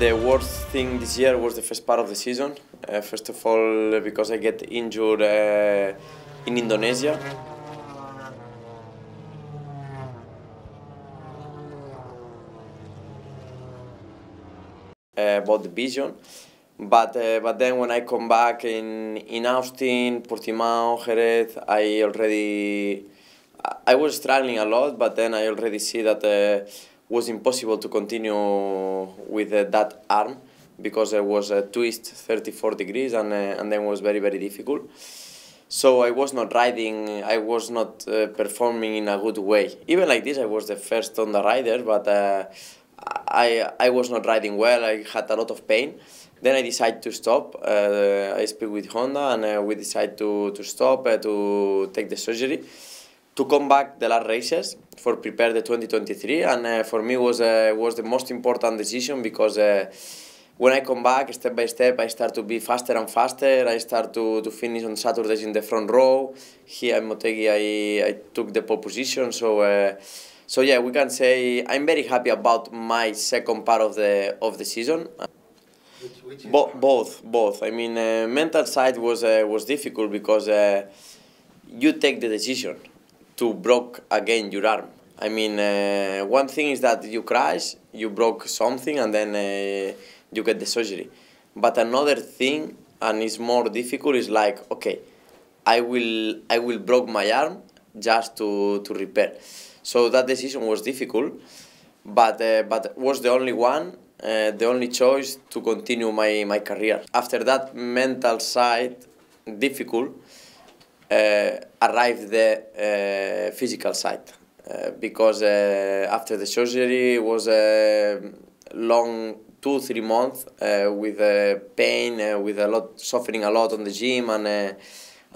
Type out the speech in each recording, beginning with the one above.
The worst thing this year was the first part of the season. Uh, first of all, because I get injured uh, in Indonesia. Uh, about the vision, but uh, but then when I come back in in Austin, Portimao, Jerez, I already I was struggling a lot, but then I already see that uh, was impossible to continue with uh, that arm because it was a twist 34 degrees and, uh, and then was very, very difficult. So I was not riding, I was not uh, performing in a good way. Even like this, I was the first on the rider, but uh, I, I was not riding well, I had a lot of pain. Then I decided to stop. Uh, I speak with Honda and uh, we decided to, to stop, to take the surgery to come back the last races for prepare the 2023 and uh, for me was uh, was the most important decision because uh, when I come back step by step I start to be faster and faster I start to, to finish on Saturdays in the front row here at Motegi I, I took the pole position so uh, so yeah we can say I'm very happy about my second part of the of the season which, which Bo both both I mean uh, mental side was uh, was difficult because you take the decision to broke again your arm. I mean, uh, one thing is that you crash, you broke something, and then uh, you get the surgery. But another thing, and it's more difficult, is like, okay, I will I will broke my arm just to to repair. So that decision was difficult, but uh, but was the only one, uh, the only choice to continue my my career. After that mental side, difficult uh, arrived the uh, physical side uh, because after the surgery it was a long two three months with pain with a lot suffering a lot on the gym and and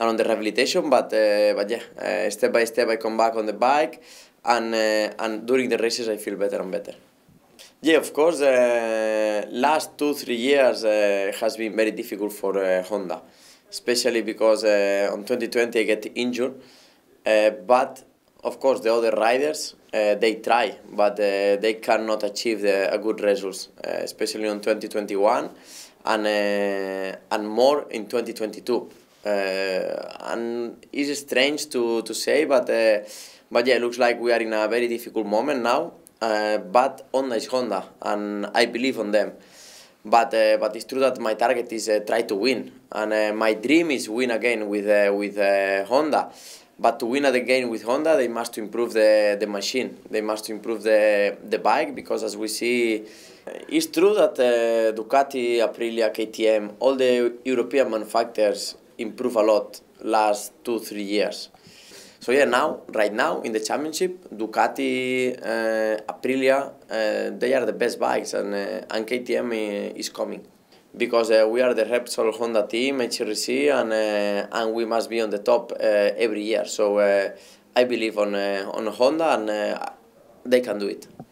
on the rehabilitation. But uh, but yeah, uh, step by step, I come back on the bike, and uh, and during the races, I feel better and better. Yeah, of course. last two three years has been very difficult for Honda especially because uh, on 2020 I get injured. Uh, but of course, the other riders uh, they try, but uh, they cannot achieve the, a good results, uh, especially on 2021 and uh, and more in 2022. and it's strange to, to say, but but yeah, it looks like we are in a very difficult moment now. but on is Honda, and I believe on them but uh, but it's true that my target is uh, try to win, and uh, my dream is win again with uh, with uh, Honda. But to win again with Honda, they must improve the, the machine. They must improve the the bike because, as we see, uh, it's true that Ducati, Aprilia, KTM, all the European manufacturers improve a lot last two three years. So yeah, now right now in the championship, Ducati, uh, Aprilia, uh, they are the best bikes, and uh, and KTM uh, is coming because uh, we are the Repsol Honda team, HRC, and uh, and we must be on the top every year. So I believe on on Honda, and they can do it.